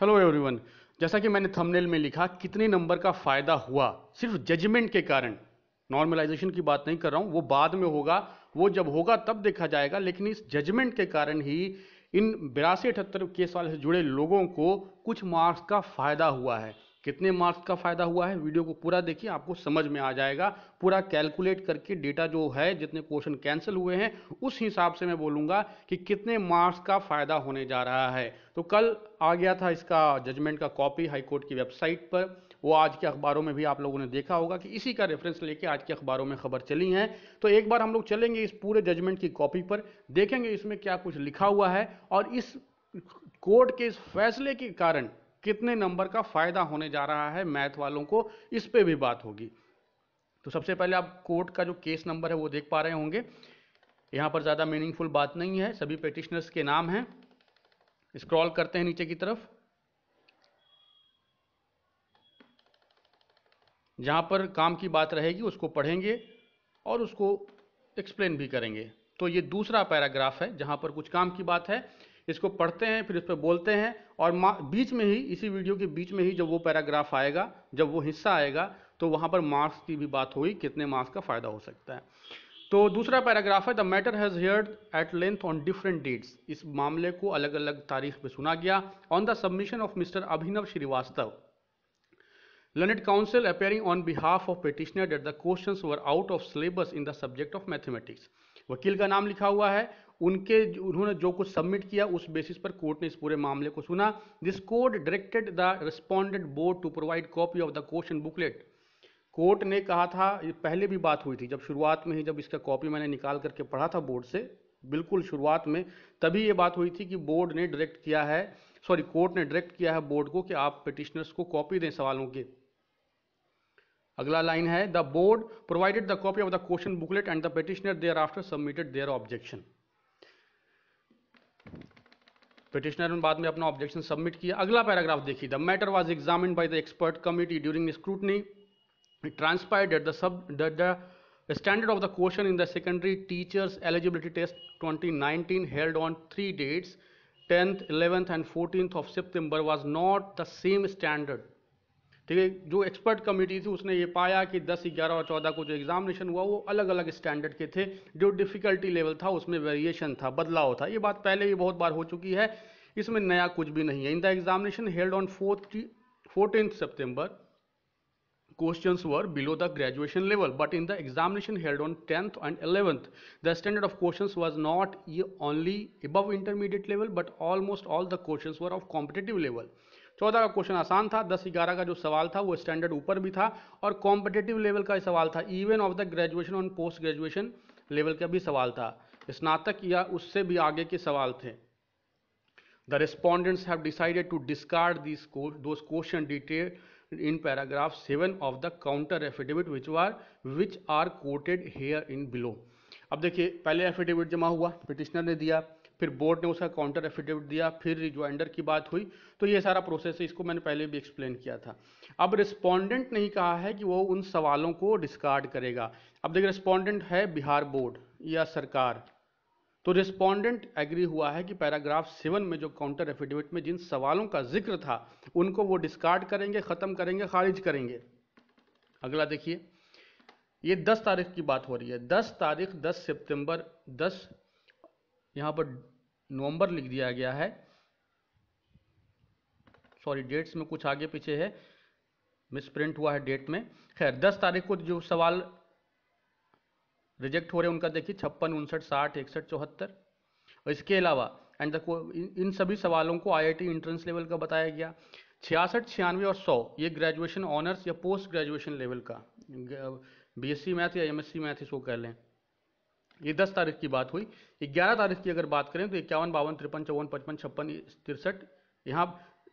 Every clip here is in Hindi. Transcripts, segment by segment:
हेलो एवरीवन जैसा कि मैंने थंबनेल में लिखा कितने नंबर का फ़ायदा हुआ सिर्फ जजमेंट के कारण नॉर्मलाइजेशन की बात नहीं कर रहा हूँ वो बाद में होगा वो जब होगा तब देखा जाएगा लेकिन इस जजमेंट के कारण ही इन बिरासी अठहत्तर केस वाले से जुड़े लोगों को कुछ मार्क्स का फ़ायदा हुआ है कितने मार्क्स का फ़ायदा हुआ है वीडियो को पूरा देखिए आपको समझ में आ जाएगा पूरा कैलकुलेट करके डेटा जो है जितने क्वेश्चन कैंसिल हुए हैं उस हिसाब से मैं बोलूँगा कि कितने मार्क्स का फ़ायदा होने जा रहा है तो कल आ गया था इसका जजमेंट का कॉपी हाईकोर्ट की वेबसाइट पर वो आज के अखबारों में भी आप लोगों ने देखा होगा कि इसी का रेफरेंस लेके आज के अखबारों में खबर चली है तो एक बार हम लोग चलेंगे इस पूरे जजमेंट की कॉपी पर देखेंगे इसमें क्या कुछ लिखा हुआ है और इस कोर्ट के इस फैसले के कारण कितने नंबर का फ़ायदा होने जा रहा है मैथ वालों को इस पर भी बात होगी तो सबसे पहले आप कोर्ट का जो केस नंबर है वो देख पा रहे होंगे यहाँ पर ज़्यादा मीनिंगफुल बात नहीं है सभी पेटिशनर्स के नाम हैं स्क्रॉल करते हैं नीचे की तरफ जहाँ पर काम की बात रहेगी उसको पढ़ेंगे और उसको एक्सप्लेन भी करेंगे तो ये दूसरा पैराग्राफ है जहाँ पर कुछ काम की बात है इसको पढ़ते हैं फिर इस पर बोलते हैं और बीच में ही इसी वीडियो के बीच में ही जब वो पैराग्राफ आएगा जब वो हिस्सा आएगा तो वहाँ पर मार्क्स की भी बात होगी कितने मार्क्स का फ़ायदा हो सकता है तो दूसरा पैराग्राफ है the matter has heard at length on different dates इस मामले को अलग अलग तारीख में सुना गया on the submission of mister Abhinav Srivastava Learned counsel appearing on behalf of petitioner that the question were out of syllabus in the subject of mathematics वकील का नाम लिखा हुआ है उनके उन्होंने जो कुछ सबमिट किया उस बेसिस पर कोर्ट ने इस पूरे मामले को सुना this court directed the respondent board to provide copy of the question booklet court ने कहा था ये पहले भी बात हुई थी जब शुरुआत में ही जब इसका कॉपी मैंने निकाल करके पढ़ा था बोर्ड से बिल्कुल शुरुआत में तभी ये बात हुई थी कि बोर्ड ने डायरेक्ट किया है सॉरी कोर्ट ने डायरेक्ट किया है बोर्ड को कि आप पिटिशनर्स को कॉपी दें सवालों के अगला लाइन है the board provided the copy of the question booklet and the petitioner thereafter submitted their objection petitioner ने बाद में अपना ऑब्जेक्शन सबमिट किया अगला पैराग्राफ देखिए the matter was examine by the expert committee during scrutiny transpired at the standard of the question in the secondary teachers eligibility test 2019 held on three dates tenth eleventh and fourteen of September was not the same standard ठीक है जो एक्सपर्ट कमिटी थी उसने ये पाया कि 10, 11 और 14 को जो एग्जामिनेशन हुआ वो अलग अलग स्टैंडर्ड के थे जो डिफिकल्टी लेवल था उसमें वेरिएशन था बदलाव था ये बात पहले ही बहुत बार हो चुकी है इसमें नया कुछ भी नहीं है in the examination held on fourth fourteen September question were below the graduation level but in the examination held on tenth and eleventh the standard of question was not ये only above intermediate level but almost all the question were of competitive level चौदह का क्वेश्चन आसान था दस ग्यारह का जो सवाल था वो स्टैंडर्ड ऊपर भी था और कॉम्पिटेटिव लेवल का सवाल था even of the graduation on post graduation level का भी सवाल था स्नातक या उससे भी आगे के सवाल थे the respondents have decided to discard this those question detail in paragraph seven of the counter affidavit which are which are quoted here in below अब देखिए पहले एफिडेविट जमा हुआ पिटिशनर ने दिया फिर बोर्ड ने उसका काउंटर एफिडेविट दिया फिर रिज्वाइंडर की बात हुई तो ये सारा प्रोसेस है इसको मैंने पहले भी एक्सप्लेन किया था अब रिस्पॉन्डेंट नहीं कहा है कि वो उन सवालों को डिस्कार्ड करेगा अब देखिए रिस्पॉन्डेंट है बिहार बोर्ड या सरकार तो रिस्पॉन्डेंट एग्री हुआ है कि पैराग्राफ सेवन में जो काउंटर एफिडेविट में जिन सवालों का जिक्र था उनको वो डिस्कार्ड करेंगे ख़त्म करेंगे खारिज करेंगे अगला देखिए ये दस तारीख की बात हो रही है दस तारीख दस सितंबर दस यहाँ पर नवंबर लिख दिया गया है सॉरी डेट्स में कुछ आगे पीछे है मिस प्रिंट हुआ है डेट में खैर 10 तारीख को जो सवाल रिजेक्ट हो रहे हैं उनका देखिए छप्पन उनसठ साठ इकसठ चौहत्तर और इसके अलावा एंड द इन सभी सवालों को आईआईटी एंट्रेंस लेवल का बताया गया छियासठ छियानवे और सौ ये ग्रेजुएशन ऑनर्स या पोस्ट ग्रेजुएशन लेवल का बीएससी मैथ या एमएससी मैथ इसको कह लें ये दस तारीख की बात हुई ग्यारह तारीख की अगर बात करें तो इक्यावन बावन तिरपन चौवन पचपन छप्पन तिरसठ यहाँ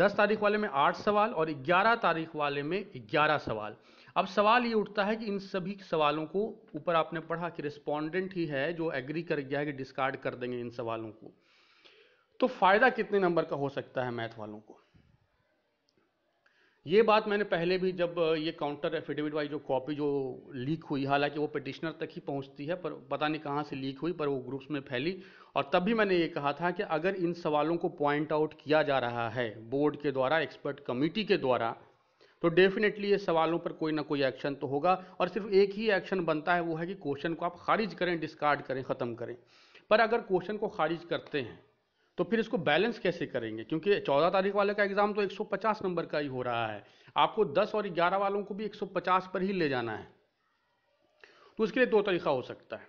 दस तारीख वाले में आठ सवाल और ग्यारह तारीख वाले में ग्यारह सवाल अब सवाल ये उठता है कि इन सभी सवालों को ऊपर आपने पढ़ा कि रिस्पॉन्डेंट ही है जो एग्री कर गया है कि डिस्कार्ड कर देंगे इन सवालों को तो फायदा कितने नंबर का हो सकता है मैथ वालों को ये बात मैंने पहले भी जब ये काउंटर एफिडेविट वाली जो कॉपी जो लीक हुई हालांकि वो पिटिशनर तक ही पहुंचती है पर पता नहीं कहाँ से लीक हुई पर वो ग्रुप्स में फैली और तब भी मैंने ये कहा था कि अगर इन सवालों को पॉइंट आउट किया जा रहा है बोर्ड के द्वारा एक्सपर्ट कमेटी के द्वारा तो डेफिनेटली ये सवालों पर कोई ना कोई एक्शन तो होगा और सिर्फ एक ही एक्शन बनता है वो है कि क्वेश्चन को आप खारिज करें डिस्कार्ड करें ख़त्म करें पर अगर क्वेश्चन को खारिज करते हैं तो फिर इसको बैलेंस कैसे करेंगे क्योंकि चौदह तारीख वाले का एग्ज़ाम तो 150 नंबर का ही हो रहा है आपको 10 और 11 वालों को भी 150 पर ही ले जाना है तो उसके लिए दो तरीका हो सकता है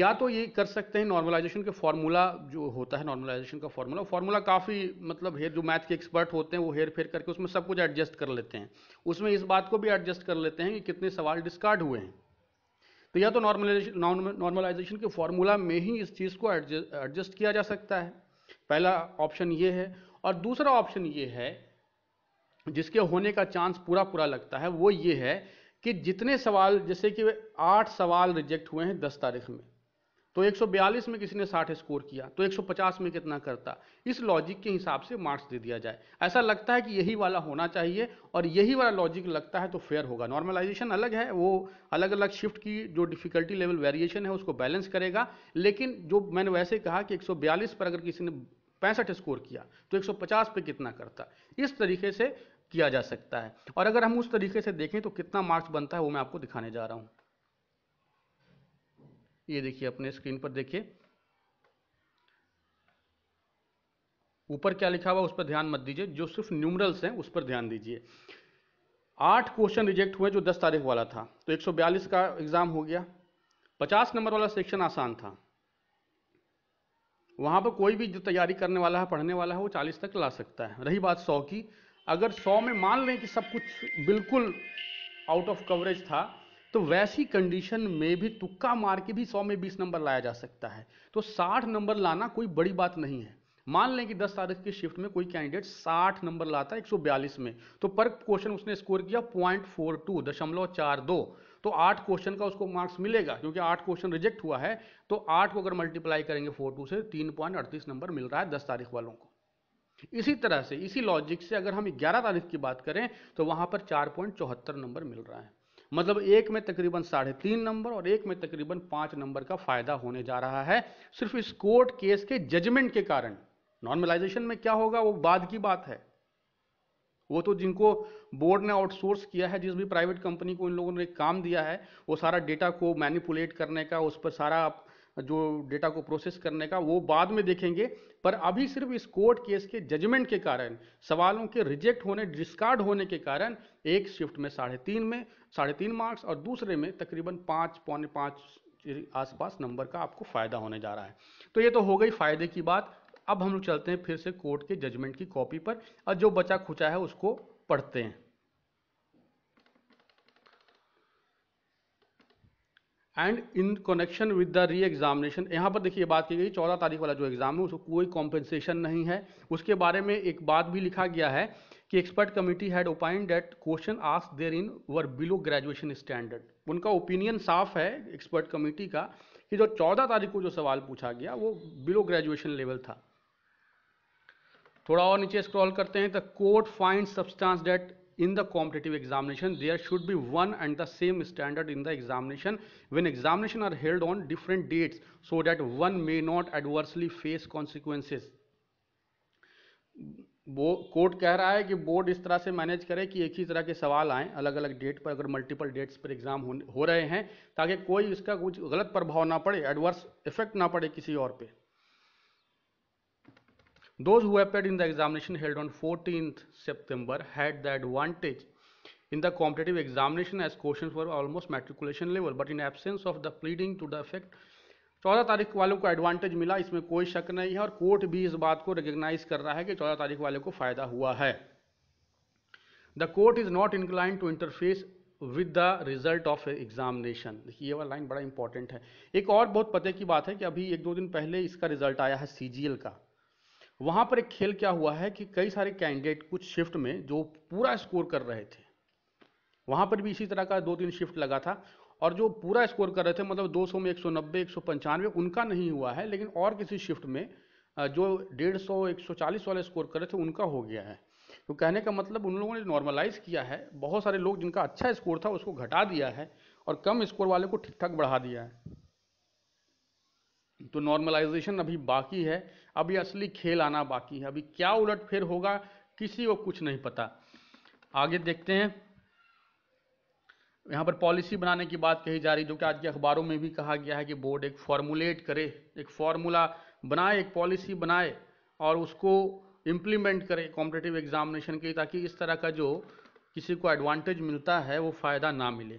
या तो ये कर सकते हैं नॉर्मलाइजेशन के फार्मूला जो होता है नॉर्मलाइजेशन का फार्मूला फार्मूला काफ़ी मतलब हेर जो मैथ के एक्सपर्ट होते हैं वो हेर फेर करके उसमें सब कुछ एडजस्ट कर लेते हैं उसमें इस बात को भी एडजस्ट कर लेते हैं कि कितने सवाल डिस्कार्ड हुए हैं तो या तो नॉर्मलाइजेशन नॉर्मलाइजेशन के फार्मूला में ही इस चीज़ को एडजस्ट किया जा सकता है पहला ऑप्शन ये है और दूसरा ऑप्शन ये है जिसके होने का चांस पूरा पूरा लगता है वो ये है कि जितने सवाल जैसे कि आठ सवाल रिजेक्ट हुए हैं दस तारीख में तो 142 में किसी ने 60 स्कोर किया तो 150 में कितना करता इस लॉजिक के हिसाब से मार्क्स दे दिया जाए ऐसा लगता है कि यही वाला होना चाहिए और यही वाला लॉजिक लगता है तो फेयर होगा नॉर्मलाइजेशन अलग है वो अलग अलग शिफ्ट की जो डिफिकल्टी लेवल वेरिएशन है उसको बैलेंस करेगा लेकिन जो मैंने वैसे कहा कि एक पर अगर किसी ने पैंसठ स्कोर किया तो एक पे कितना करता इस तरीके से किया जा सकता है और अगर हम उस तरीके से देखें तो कितना मार्क्स बनता है वो मैं आपको दिखाने जा रहा हूँ ये देखिए अपने स्क्रीन पर देखिए ऊपर क्या लिखा हुआ उस पर ध्यान मत दीजिए जो सिर्फ न्यूमरल्स हैं उस पर ध्यान दीजिए आठ क्वेश्चन रिजेक्ट हुए जो दस तारीख वाला था तो 142 का एग्जाम हो गया पचास नंबर वाला सेक्शन आसान था वहाँ पर कोई भी जो तैयारी करने वाला है पढ़ने वाला है वो 40 तक ला सकता है रही बात 100 की अगर 100 में मान लें कि सब कुछ बिल्कुल आउट ऑफ कवरेज था तो वैसी कंडीशन में भी तुक्का मार के भी सौ में बीस नंबर लाया जा सकता है तो साठ नंबर लाना कोई बड़ी बात नहीं है मान लें कि 10 तारीख की शिफ्ट में कोई कैंडिडेट 60 नंबर लाता है 142 में तो पर क्वेश्चन उसने स्कोर किया पॉइंट फोर टू दशमलव चार दो तो आठ क्वेश्चन का उसको मार्क्स मिलेगा क्योंकि आठ क्वेश्चन रिजेक्ट हुआ है तो आठ को अगर मल्टीप्लाई करेंगे फोर टू से तीन पॉइंट अड़तीस नंबर मिल रहा है दस तारीख वालों को इसी तरह से इसी लॉजिक से अगर हम ग्यारह तारीख की बात करें तो वहां पर चार पॉइंट चौहत्तर नंबर मिल रहा है मतलब एक में तकरीबन साढ़े तीन नंबर और एक में तकरीबन पांच नंबर का फ़ायदा होने जा रहा है सिर्फ इस कोर्ट केस के जजमेंट के कारण नॉर्मलाइजेशन में क्या होगा वो बाद की बात है वो तो जिनको बोर्ड ने आउटसोर्स किया है जिस भी प्राइवेट कंपनी को इन लोगों ने काम दिया है वो सारा डेटा को मैनिपुलेट करने का उस पर सारा जो डेटा को प्रोसेस करने का वो बाद में देखेंगे पर अभी सिर्फ इस कोर्ट केस के जजमेंट के कारण सवालों के रिजेक्ट होने डिस्कार्ड होने के कारण एक शिफ्ट में साढ़े तीन में साढ़े तीन मार्क्स और दूसरे में तकरीबन पाँच पौने पाँच आसपास नंबर का आपको फ़ायदा होने जा रहा है तो ये तो हो गई फ़ायदे की बात अब हम लोग चलते हैं फिर से कोर्ट के जजमेंट की कॉपी पर और जो बचा खुचा है उसको पढ़ते हैं and in connection with the re examination यहाँ पर देखिए बात की गई चौदह तारीख वाला जो एग्ज़ाम है उसको कोई कॉम्पेंसेशन नहीं है उसके बारे में एक बात भी लिखा गया है कि expert committee had opine that question as therein were below graduation standard उनका ओपिनियन साफ है एक्सपर्ट कमेटी का कि जो चौदह तारीख को जो सवाल पूछा गया वो बिलो ग्रेजुएशन लेवल था थोड़ा और नीचे स्क्रॉल करते हैं the court find substance that in the competitive examination there should be one and the same standard in the examination when examination are held on different dates so that one may not adversely face consequences वो कोर्ट कह रहा है कि बोर्ड इस तरह से मैनेज करे कि एक ही तरह के सवाल आए अलग अलग डेट पर अगर मल्टीपल डेट्स पर एग्जाम हो, हो रहे हैं ताकि कोई इसका कुछ गलत प्रभाव ना पड़े एडवर्स इफेक्ट ना पड़े किसी और पे Those who appeared in the examination held on 14th September had the advantage in the competitive examination as questions were almost matriculation level but in absence of the pleading to the effect 14 तारीख वालों को एडवांटेज मिला इसमें कोई शक नहीं है और कोर्ट भी इस बात को रिकग्नाइज कर रहा है कि 14 तारीख वाले को फ़ायदा हुआ है the court is not incline to interface with the result of examination देखिए ये वाला लाइन बड़ा इंपॉर्टेंट है एक और बहुत पते की बात है कि अभी एक दो दिन पहले इसका रिजल्ट आया है सी का वहाँ पर एक खेल क्या हुआ है कि कई सारे कैंडिडेट कुछ शिफ्ट में जो पूरा स्कोर कर रहे थे वहाँ पर भी इसी तरह का दो तीन शिफ्ट लगा था और जो पूरा स्कोर कर रहे थे मतलब 200 में 190 195 उनका नहीं हुआ है लेकिन और किसी शिफ्ट में जो 150 140 वाले स्कोर कर रहे थे उनका हो गया है तो कहने का मतलब उन लोगों ने नॉर्मलाइज किया है बहुत सारे लोग जिनका अच्छा स्कोर था उसको घटा दिया है और कम स्कोर वाले को ठीक ठाक बढ़ा दिया है तो नॉर्मलाइजेशन अभी बाकी है अभी असली खेल आना बाकी है अभी क्या उलट फेर होगा किसी को कुछ नहीं पता आगे देखते हैं यहाँ पर पॉलिसी बनाने की बात कही जा रही जो कि आज के अखबारों में भी कहा गया है कि बोर्ड एक फॉर्मुलेट करे एक फॉर्मूला बनाए एक पॉलिसी बनाए और उसको इम्प्लीमेंट करे कॉम्पिटेटिव एग्जामिनेशन के लिए ताकि इस तरह का जो किसी को एडवांटेज मिलता है वो फ़ायदा ना मिले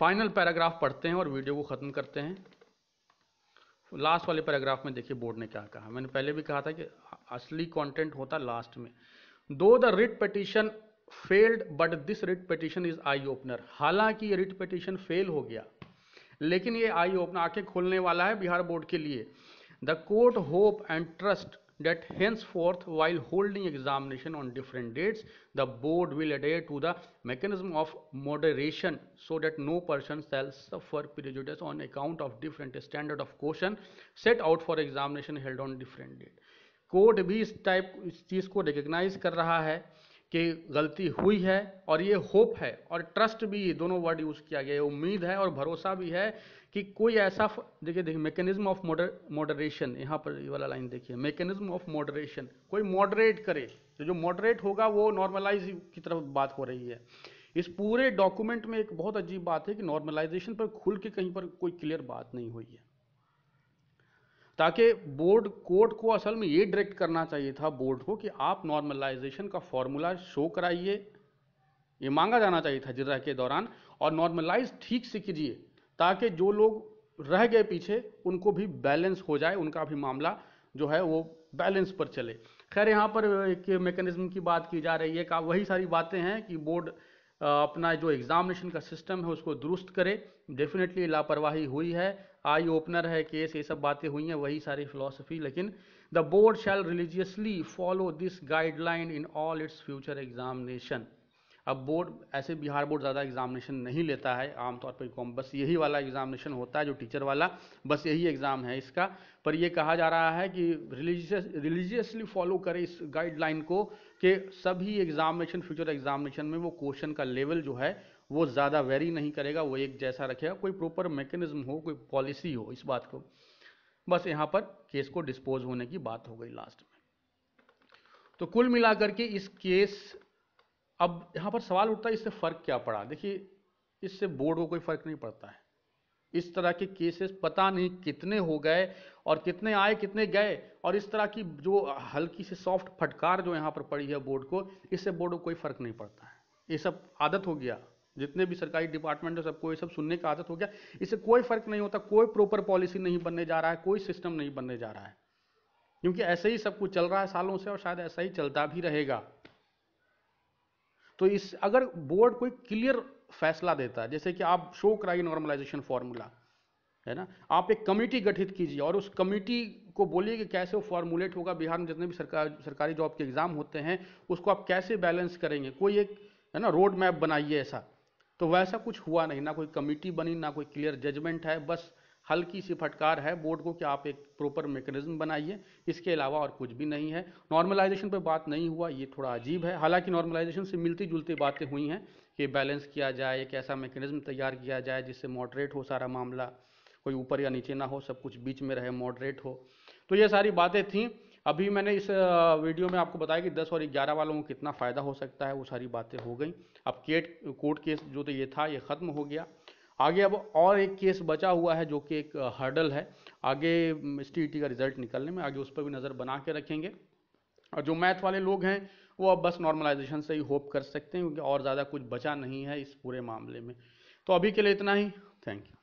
फाइनल पैराग्राफ पढ़ते हैं और वीडियो को ख़त्म करते हैं लास्ट वाले पैराग्राफ में देखिए बोर्ड ने क्या कहा मैंने पहले भी कहा था कि असली कंटेंट होता लास्ट में though the writ petition failed but this writ petition is eye opener हालांकि ये रिट पटिशन फेल हो गया लेकिन ये आई ओपनर आके खोलने वाला है बिहार बोर्ड के लिए the court hope and trust that henceforth while holding examination on different dates the board will adhere to the mechanism of moderation so that no person shall suffer prejudice on account of different standard of question set out for examination held on different date court भी इस टाइप इस चीज़ को रिकग्नाइज कर रहा है कि गलती हुई है और ये होप है और ट्रस्ट भी ये दोनों वर्ड यूज़ किया गया है उम्मीद है और भरोसा भी है कि कोई ऐसा देखिए देखिए मैकेनिज्म ऑफ मॉडरेशन यहाँ पर ये वाला लाइन देखिए मैकेनिज्म ऑफ मॉडरेशन कोई मॉडरेट करे तो जो मॉडरेट होगा वो नॉर्मलाइज की तरफ बात हो रही है इस पूरे डॉक्यूमेंट में एक बहुत अजीब बात है कि नॉर्मलाइजेशन पर खुल के कहीं पर कोई क्लियर बात नहीं हुई है ताकि बोर्ड कोर्ट को असल में ये डायरेक्ट करना चाहिए था बोर्ड को कि आप नॉर्मलाइजेशन का फॉर्मूला शो कराइए ये मांगा जाना चाहिए था जिरा के दौरान और नॉर्मलाइज ठीक से कीजिए ताकि जो लोग रह गए पीछे उनको भी बैलेंस हो जाए उनका भी मामला जो है वो बैलेंस पर चले खैर यहाँ पर एक मेकनिज़म की बात की जा रही है का वही सारी बातें हैं कि बोर्ड अपना जो एग्जामिनेशन का सिस्टम है उसको दुरुस्त करे डेफिनेटली लापरवाही हुई है आई ओपनर है केस ये सब बातें हुई हैं वही सारी फिलोसफी लेकिन the board shall religiously follow this guideline in all its future examination अब बोर्ड ऐसे बिहार बोर्ड ज़्यादा एग्जामिनेशन नहीं लेता है आमतौर पर कॉम बस यही वाला एग्जामिनेशन होता है जो टीचर वाला बस यही एग्ज़ाम है इसका पर यह कहा जा रहा है कि रिलीजियस रिलीजियसली फॉलो करें इस गाइडलाइन को के सभी एग्जामिनेशन फ्यूचर एग्जामिनेशन में वो क्वेश्चन का लेवल जो है वो ज़्यादा वेरी नहीं करेगा वो एक जैसा रखेगा कोई प्रॉपर मैकेनिज्म हो कोई पॉलिसी हो इस बात को बस यहाँ पर केस को डिस्पोज होने की बात हो गई लास्ट में तो कुल मिलाकर के इस केस अब यहाँ पर सवाल उठता है इससे फ़र्क क्या पड़ा देखिए इससे बोर्ड को कोई फ़र्क नहीं पड़ता है इस तरह के केसेस पता नहीं कितने हो गए और कितने आए कितने गए और इस तरह की जो हल्की सी सॉफ्ट फटकार जो यहाँ पर पड़ी है बोर्ड को इससे बोर्ड को कोई फ़र्क नहीं पड़ता है ये सब आदत हो गया जितने भी सरकारी डिपार्टमेंट है सबको ये सब सुनने का आदत हो गया इससे कोई फ़र्क नहीं होता कोई प्रॉपर पॉलिसी नहीं बनने जा रहा है कोई सिस्टम नहीं बनने जा रहा है क्योंकि ऐसे ही सब कुछ चल रहा है सालों से और शायद ऐसा ही चलता भी रहेगा तो इस अगर बोर्ड कोई क्लियर फैसला देता है जैसे कि आप शो कराइए नॉर्मलाइजेशन फार्मूला है ना आप एक कमेटी गठित कीजिए और उस कमेटी को बोलिए कि कैसे वो फॉर्मुलेट होगा बिहार में जितने भी सरकार सरकारी जॉब के एग्ज़ाम होते हैं उसको आप कैसे बैलेंस करेंगे कोई एक है ना रोड मैप बनाइए ऐसा तो वैसा कुछ हुआ नहीं ना कोई कमेटी बनी ना कोई क्लियर जजमेंट है बस हल्की सी फटकार है बोर्ड को कि आप एक प्रॉपर मेकनिज़्म बनाइए इसके अलावा और कुछ भी नहीं है नॉर्मलाइजेशन पर बात नहीं हुआ ये थोड़ा अजीब है हालांकि नॉर्मलाइजेशन से मिलती जुलती बातें हुई हैं ये बैलेंस किया जाए एक ऐसा मैकेनिज़्म तैयार किया जाए जिससे मॉडरेट हो सारा मामला कोई ऊपर या नीचे ना हो सब कुछ बीच में रहे मॉडरेट हो तो ये सारी बातें थी अभी मैंने इस वीडियो में आपको बताया कि 10 और 11 वालों को कितना फ़ायदा हो सकता है वो सारी बातें हो गई अब केट कोर्ट केस जो तो ये था ये ख़त्म हो गया आगे अब और एक केस बचा हुआ है जो कि एक हर्डल है आगे एस e का रिजल्ट निकलने में आगे उस पर भी नज़र बना के रखेंगे और जो मैथ वाले लोग हैं वो अब बस नॉर्मलाइजेशन से ही होप कर सकते हैं क्योंकि और ज़्यादा कुछ बचा नहीं है इस पूरे मामले में तो अभी के लिए इतना ही थैंक यू